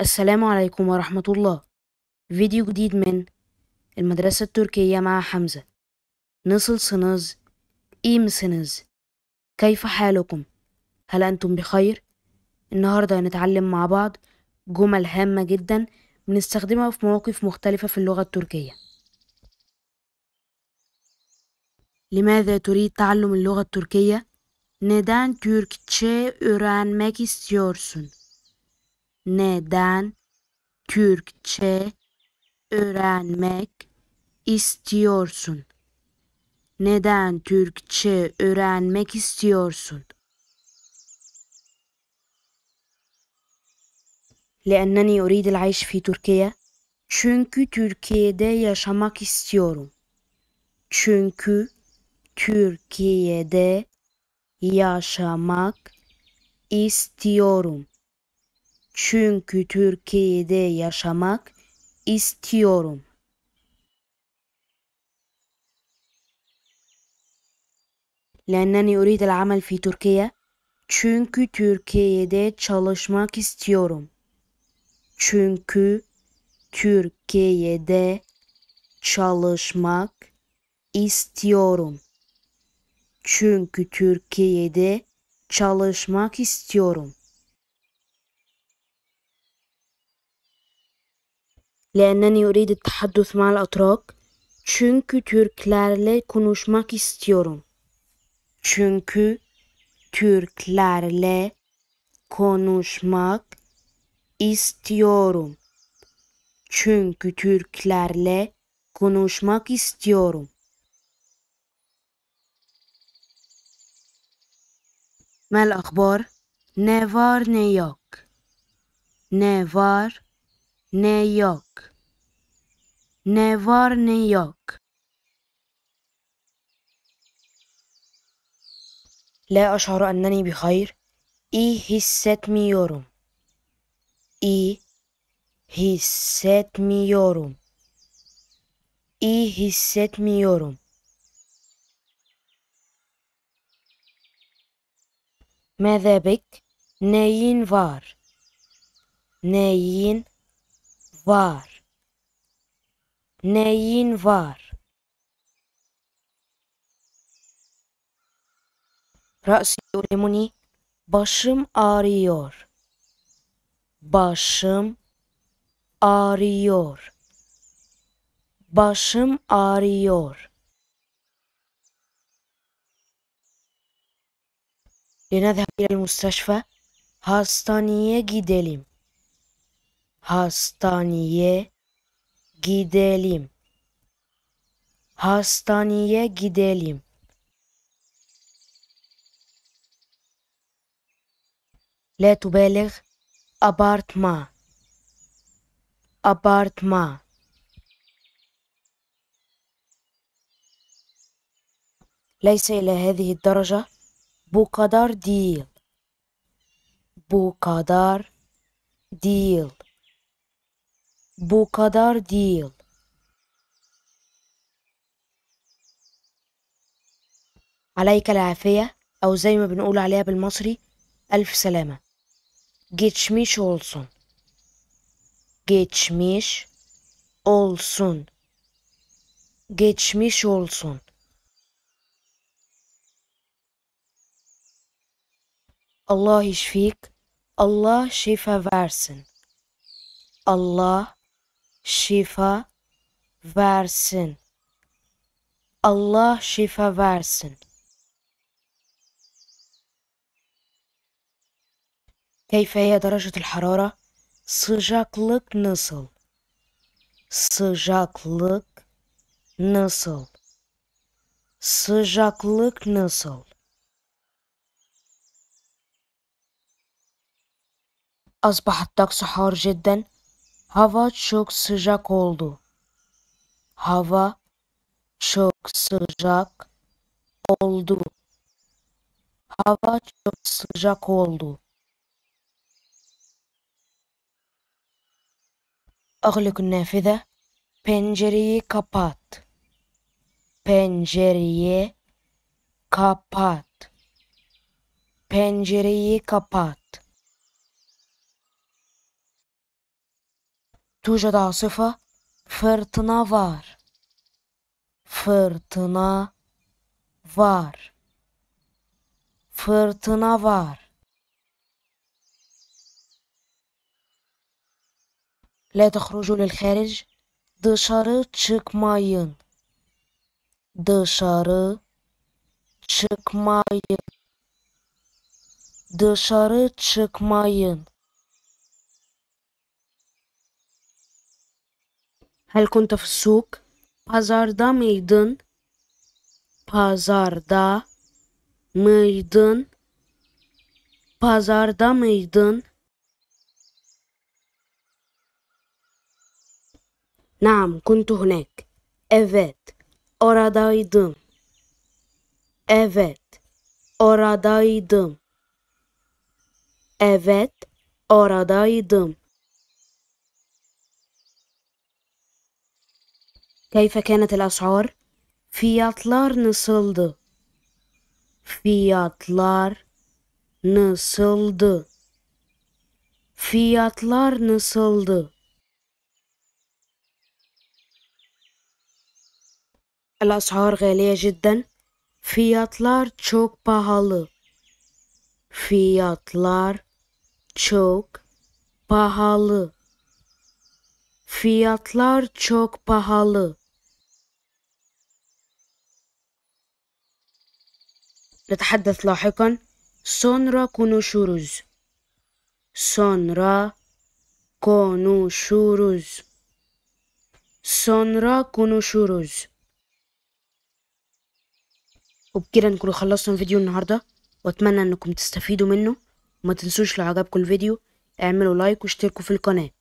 السلام عليكم ورحمة الله فيديو جديد من المدرسة التركية مع حمزة نصل سنز إيم سنز كيف حالكم؟ هل أنتم بخير؟ النهاردة هنتعلم مع بعض جمل هامة جدا بنستخدمها في مواقف مختلفة في اللغة التركية لماذا تريد تعلم اللغة التركية؟ Neden Türkçe öğrenmek istiyorsun? neden Türkçe öğrenmek istiyorsun? Neden Türkçe öğrenmek istiyorsun? لأنني أريد العيش في تركيا. Çünkü Türkiye'de yaşamak istiyorum. Çünkü Türkiye'de yaşamak istiyorum. Çünkü Türkiye'de yaşamak istiyorum. لأنني أريد العمل في تركيا çünkü Türkiye'de çalışmak istiyorum. Çünkü Türkiye'de çalışmak istiyorum. Çünkü Türkiye'de çalışmak istiyorum. لأنني أريد التحدث مع الأتراك çünkü Türklerle konuşmak istiyorum. Çünkü Türklerle konuşmak istiyorum. Çünkü Türklerle konuşmak istiyorum. Mel akbar ne var ne yok. Ne var ne yok. Ne var ne yok. La eşharu enneni bi hayır. İyi hissetmiyorum. İyi hissetmiyorum. İyi hissetmiyorum. Mezebik neyin var? Neyin var? Neyin var? Rasyonimuni başım ağrıyor. Başım ağrıyor. Başım ağrıyor. لنذهب إلى Hastaneye gidelim hastaneye gidelim. Hastaneye gidelim. لا تبالغ أبارتما أبارتما ليس إلى هذه الدرجة bu kadar değil bu Bu kadar değil. عليك العافية أو زي ما بنقول عليها بالمصري ألف سلامة جيتشميش أولسون جيتشميش olsun. جيتشميش أولسون الله يشفيك الله شفا فارسن الله شفا فارسن الله شفا فارسن كيف هي درجة الحرارة؟ سجاك لك نصل سجاك لك نصل سجاك لك نصل أصبح الطقس حار جداً Hava çok sıcak oldu. Hava çok sıcak oldu. Hava çok sıcak oldu. أغلق النافذة pencereyi kapat pencereyi kapat pencereyi kapat توجد عاصفة فار فار فرتنافار فار لا تخرجوا للخارج ماين dışarı çıkmayın ماين çıkmayın dışarı ماين Hel kunte fi Pazarda mıydın? Pazarda mıydın? Pazarda mıydın? Nam kuntu hunek. Evet, oradaydım. Evet, oradaydım. Evet, oradaydım. كيف كانت الأسعار؟ Fiyatlar nasıldı? Fiyatlar nasıldı? Fiyatlar nasıldı? الأسعار غالية جدا. Fiyatlar çok pahalı. Fiyatlar çok pahalı. Fiyatlar çok pahalı. نتحدث لاحقا سونرا كونو شوروز سونرا كونو شوروز سونرا كونو شوروز وبكده نكون خلصنا فيديو النهارده واتمنى انكم تستفيدوا منه وما تنسوش لو عجبكم الفيديو اعملوا لايك واشتركوا في القناه